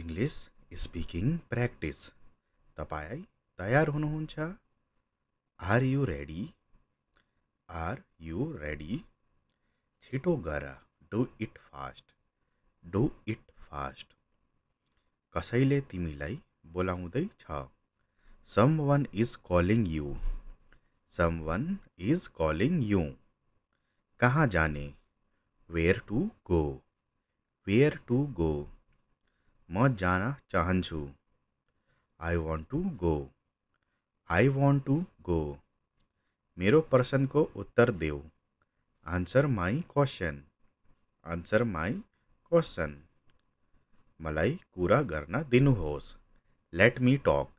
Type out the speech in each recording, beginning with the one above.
English speaking practice तपाईँ तयार हुनुहुन्छ are you ready are you ready छिटो गर do it fast do it fast कसैले तिमीलाई बोलाउँदैछ someone is calling you someone is calling you कहाँ जाने where to go where to go म जान चाहन्छु I want to go I want to go मेरो प्रश्नको उत्तर देऊ answer my question answer my question मलाई कुरा गर्न दिनुहोस् लेट मी टक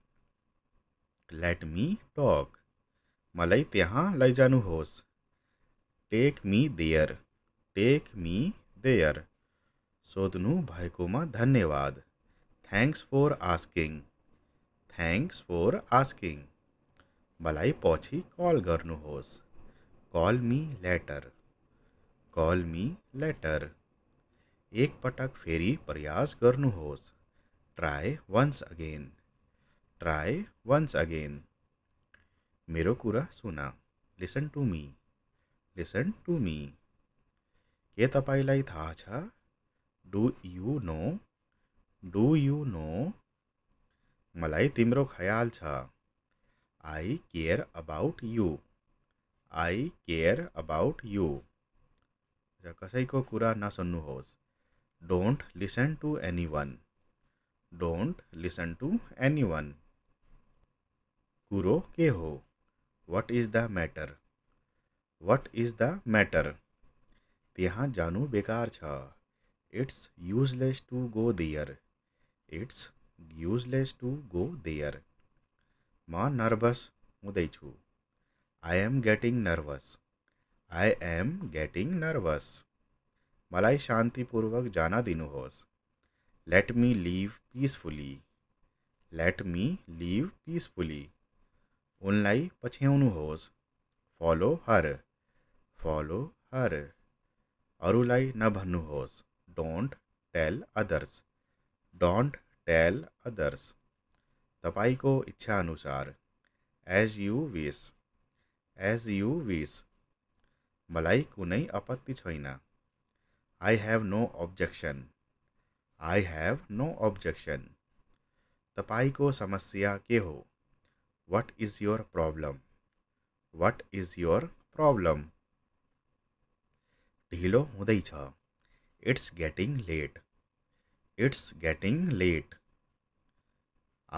लेट मी टक मलाई त्यहाँ लैजानुहोस् take me there take me there सोध्नु भएकोमा धन्यवाद thanks for asking thanks for asking मलाई पछि कल गर्नुहोस् कल मी लेटर कल मी लेटर एकपटक फेरि प्रयास गर्नुहोस् try once again try once again मेरो कुरा सुन listen to me listen to me के तपाईँलाई थाहा छ do you know do you know मलाई तिम्रो ख्याल छ I care about you I care about you र कसैको कुरा नसुन्नुहोस् don't listen to anyone don't listen to anyone कुरो के हो what is the matter what is the matter त्यहाँ जानु बेकार छ it's useless to go there it's useless to go there. म दई छू I am getting nervous I am getting nervous मलाई जाना जान होस let me leave peacefully let me leave peacefully उनलाई पछ्याउनुहोस् फॉलो हर फॉलो हर अरूलाई नभन्नुहोस् don't tell others don't tell others तपाईँको अनुसार एज यु विस एज यु विस मलाई कुनै आपत्ति छैन I have no objection I have no objection तपाईँको समस्या के हो what is your problem what is your problem ढिलो हुँदैछ it's getting late it's getting late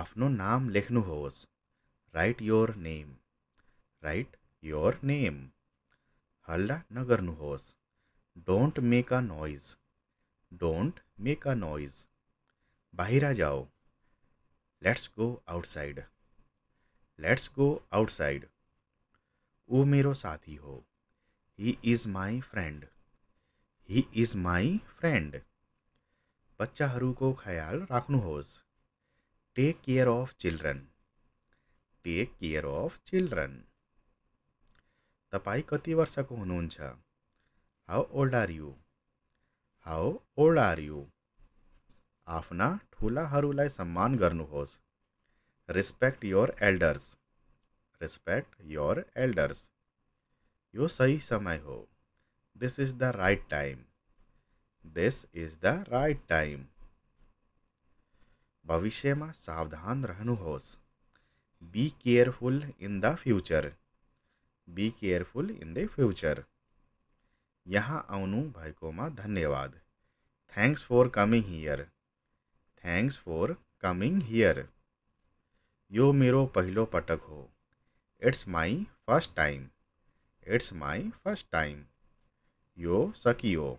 आफ्नो नाम लेख्होस् write your name write your name हल्ला नगर्नुहोस् don't make a noise don't make a noise बाहिर जाओ let's go outside let's go outside ऊ मेरो साथी हो he is my friend he is my friend बच्चाहरूको ख्याल राख्नुहोस् take care of children take care of children तपाईँ कति वर्षको हुनुहुन्छ how old are you how old are you आफ्ना ठुलाहरूलाई सम्मान गर्नुहोस् respect your elders respect your elders यो सही समय हो this is the right time this is the right time भविष्य में सावधान रहनु होस be careful in the future be careful in the future यहाँ आउनु भाइको में धन्यवाद thanks for coming here thanks for coming here यो मेरो पहिलो पटक हो it's my first time it's my first time यो सकियो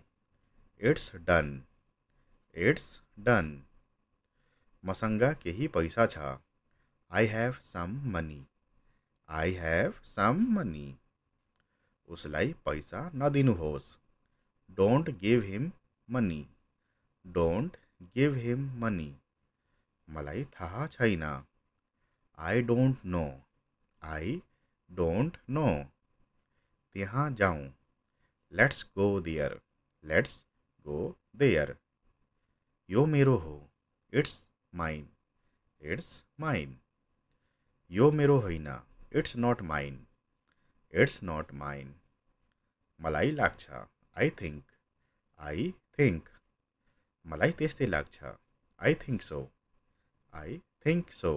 इट्स डन इट्स डन मसंग केही पैसा छ I have some money I have some money उसलाई पैसा नदिनुहोस् don't give him money don't give him money मलाई थाहा छैन I don't know I don't know त्यहाँ जाउँ let's go there let's go to there. यो मेरो हो इट्स माइन इट्स माइन यो मेरो होना it's not mine it's not mine मलाई लग् आई थिंक आई थिंक मलाई त्यस्तै लाग्छ I think so I think so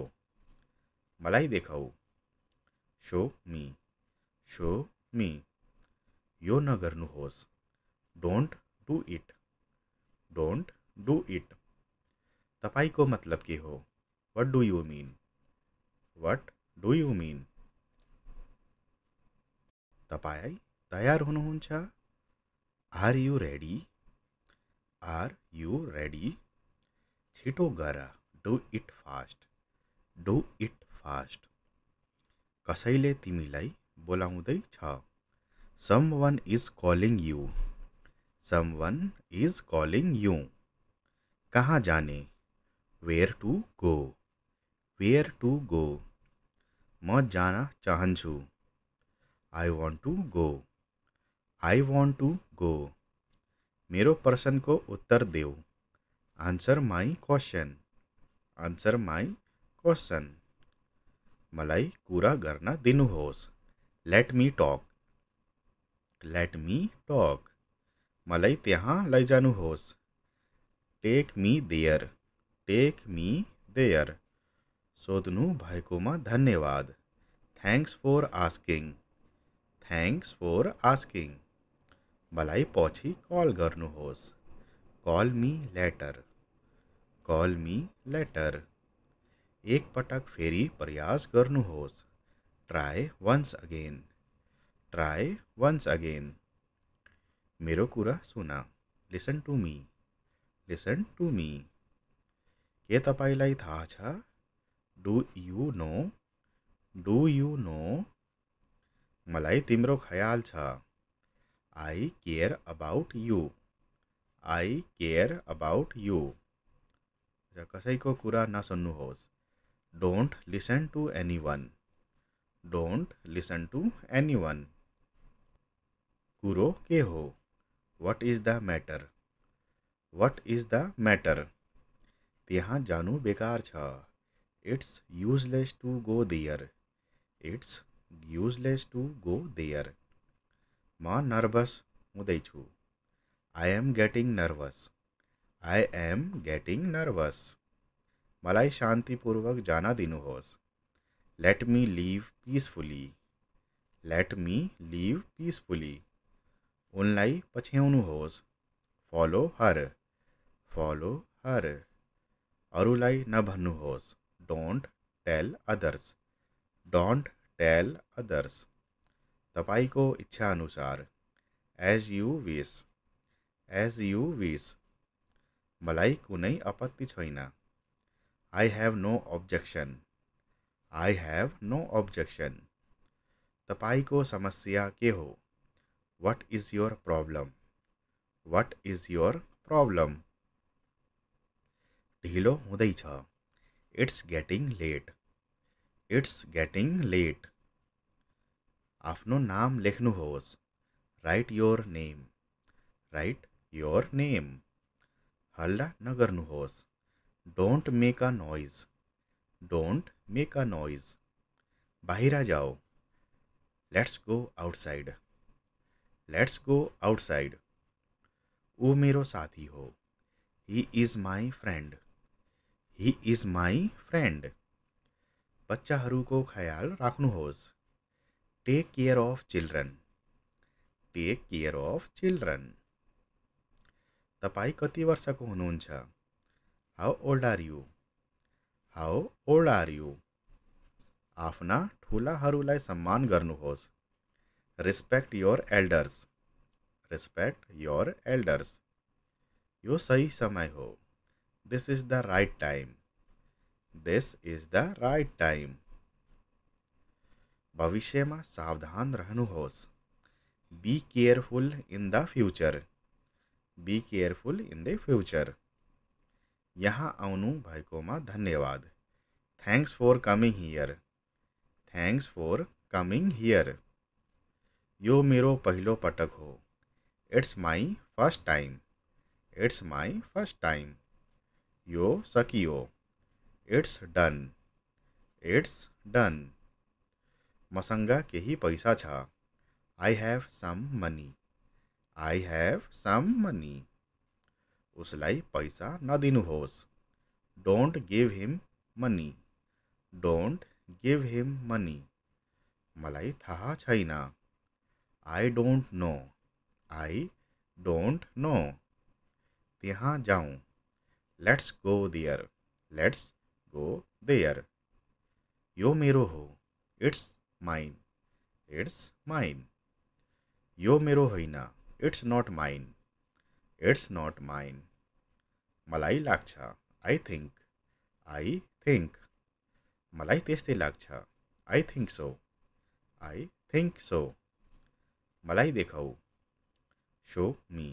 मलाई देखाऊ शो मी शो मी यो नगर्नुहोस् don't do it don't do it तपाईँको मतलब के हो वाट डु यु मिन वाट डु यु मिन तपाईँ तयार हुनुहुन्छ are you ready are you ready छिटो गर do it fast do it fast कसैले तिमीलाई बोलाउँदैछ someone is calling you someone is calling you कहाँ जाने where to go where to go म जाना चाहन्छु I want to go I want to go मेरो को उत्तर देऊ answer my question answer my question मलाई कुरा गर्न दिनुहोस् let me talk let me talk मलाई त्यहाँ लैजानुहोस् take me there take me there सोध्नु भएकोमा धन्यवाद thanks for asking thanks for asking मलाई पछि कल गर्नुहोस् कल मी लेटर कल मी लेटर एकपटक फेरि प्रयास गर्नुहोस् try once again try once again मेरो कुरा सुन listen to me listen to me के तपाईँलाई थाहा छ do you know do you know मलाई तिम्रो ख्याल छ I care about you I care about you र कसैको कुरा नसुन्नुहोस् don't listen to anyone don't listen to anyone कुरो के हो what is the matter what is the matter यहाँ जानू बेकार छ it's useless to go there it's useless to go there म नर्वस हुँदैछु I am getting nervous I am getting nervous मलाई शान्तिपूर्वक जान दिनुहोस् let me leave peacefully let me leave peacefully उनलाई पछ्याउनुहोस् फलो हर फलो हर अरूलाई नभन्नुहोस् don't tell others don't tell others तपाईँको इच्छाअनुसार एज यु विस एज यु विस मलाई कुनै आपत्ति छैन I have no objection I have no objection तपाईँको समस्या के हो What is your problem? What is your problem? ढिलो हुँदैछ it's getting late it's getting late आफ्नो नाम लेख्नुहोस् write your name write your name हल्ला नगर्नुहोस् don't make a noise don't make a noise बाहिर जाओ let's go outside let's go outside वो मेरो साथी हो he is my friend he is my बच्चा बच्चाहरूको ख्याल राख्नुहोस् take care of children take care of children तपाईँ कति वर्षको हुनुहुन्छ how old are you how old are you आफ्ना ठुलाहरूलाई सम्मान गर्नुहोस् respect your elders respect your elders यो सही समय हो this is the right time this is the right time भविष्य में सावधान હોશ be careful in the future be careful in the future यहाँ आउनु भाइकोमा धन्यवाद thanks for coming here thanks for coming here यो मेरो पहिलो पटक हो it's my first time it's my first time यो सकियो इट्स डन इट्स डन मसँग केही पैसा छ I have some money I have some money उसलाई पैसा नदिनुहोस् don't give him money don't give him money मलाई थाहा छैन I don't know I don't know यहाँ जाऊँ let's go there let's go there यो मेरो हो इट्स माइन इट्स माइन यो मेरो होइन it's not mine it's not mine मलाई लाग्छ आई थिंक आई थिंक मलाई त्यस्तै लाग्छ I think so I think so मलाही देखाओ शो मी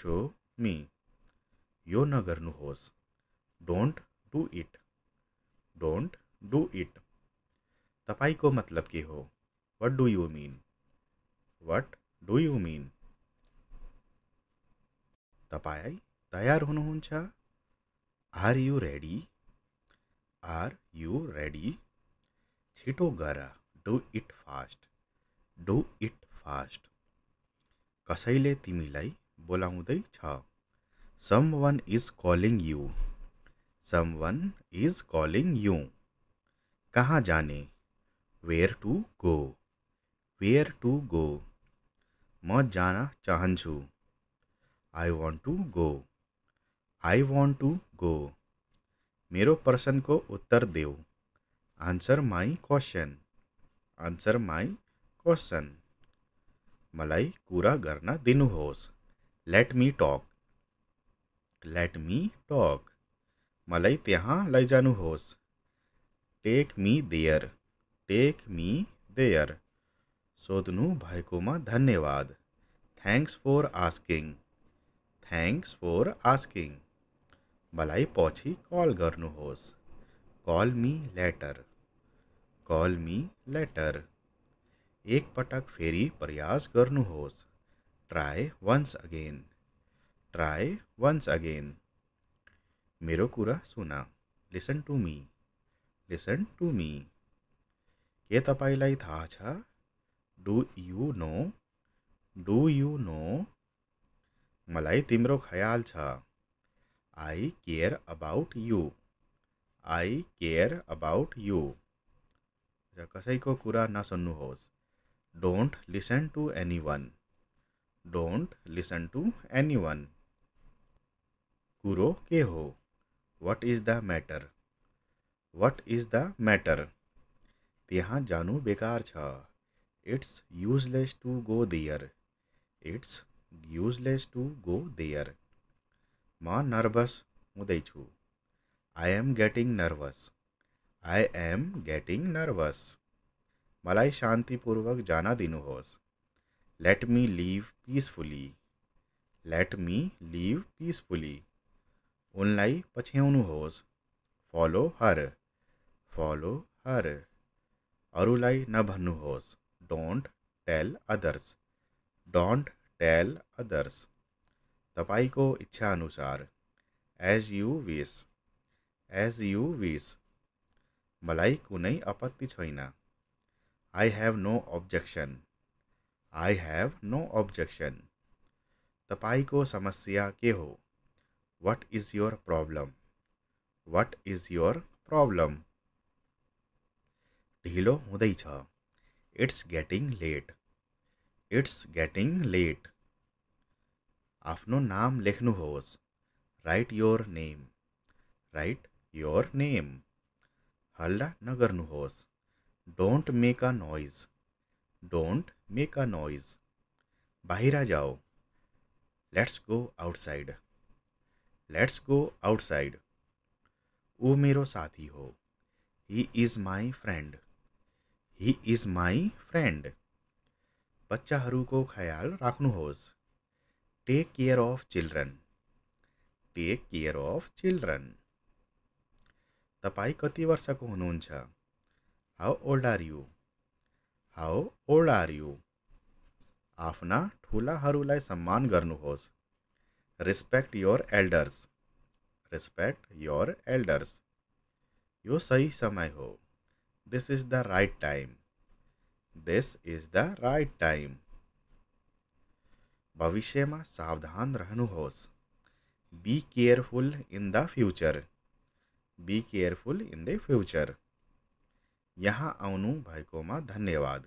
शो मी यो न गर्नु होस् don't do it don't do it तपाईँको मतलब के हो वाट डु यु मिन वाट डु यु मिन तपाईँ तयार हुनुहुन्छ are you ready are you ready छिटो गर do it fast do it fast कसैले तिमीलाई बोलाउँदैछ someone is calling you someone is calling you कहाँ जाने where to go where to go म जान चाहन्छु I want to go I want to go मेरो प्रश्नको उत्तर देऊ answer my question answer my question मलाई कुरा गर्न दिनुहोस् लेट मी टक लेट मी टक मलाई त्यहाँ लैजानुहोस् take me there take me there सोध्नु भएकोमा धन्यवाद thanks for asking thanks for asking मलाई पछि कल गर्नुहोस् कल मी लेटर कल मी लेटर एकपटक फेरि प्रयास गर्नुहोस् try once again try once again मेरो कुरा सुन listen to me listen to me के तपाईँलाई थाहा छ do you know do you know मलाई तिम्रो ख्याल छ I care about you I care about you र कसैको कुरा नसुन्नुहोस् don't listen to anyone don't listen to anyone कुरो के हो what is the matter what is the matter त्यहाँ जानू बेकार छ it's useless to go there it's useless to go there म नर्भस हुँदैछु I am getting nervous I am getting nervous मलाई शांतिपूर्वक जाना दिनु होस let me leave peacefully let me leave peacefully उनलाई पछ्याउनु होस् फलो हर फलो हर अरूलाई नभन्नुहोस् don't tell others don't tell others तपाईँको इच्छाअनुसार एज यु विस एज यु विस मलाई कुनै आपत्ति छैन I have no objection I have no objection तपाईँको समस्या के हो what is your problem what is your problem ढिलो हुँदैछ it's getting late it's getting late आफ्नो नाम लेख्नुहोस् write your name write your name हल्ला नगर्नुहोस् don't make a noise don't make a noise बाहर आ जाओ let's go outside let's go outside वो मेरो साथी हो he is my friend he is my बच्चा को ख्याल राख्होस् take care of children take care of children तपाईँ कति वर्षको हुनुहुन्छ how old are you how old are you आपना ठूला सम्मान गर्नुहोस् respect your elders respect your elders यो सही समय हो this is the right time this is the right time भविष्यमा सावधान रहनुहोस् be careful in the future be careful in the future यहाँ आउनु भएकोमा धन्यवाद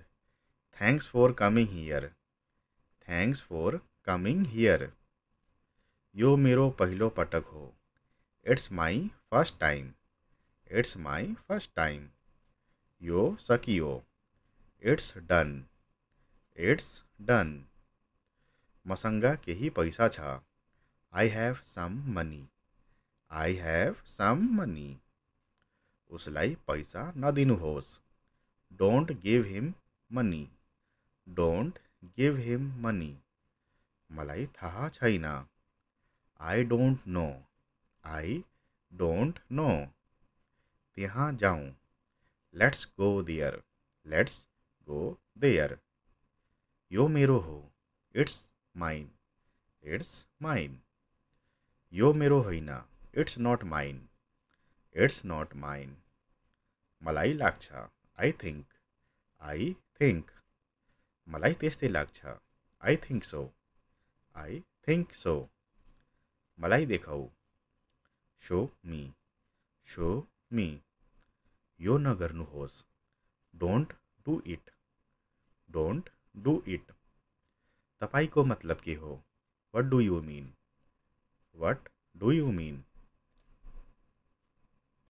thanks for coming here thanks for coming here यो मेरो पहिलो पटक हो it's my first time it's my first time यो सकियो इट्स डन इट्स डन मसँग केही पैसा छ I have some money I have some money उसलाई पैसा नदिनुहोस् don't give him money don't give him money मलाई थाहा छैन I don't know I don't know त्यहाँ जाउँ let's go there let's go there यो मेरो हो इट्स माइन इट्स माइन यो मेरो होइन it's not mine it's not mine मलाई लाग्छ आई थिंक आई थिंक मलाई त्यस्तै लाग्छ I think so I think so मलाई देखाऊ शो मी शो मी यो नगर्नुहोस् don't do it don't do it को मतलब के हो what do you mean what do you mean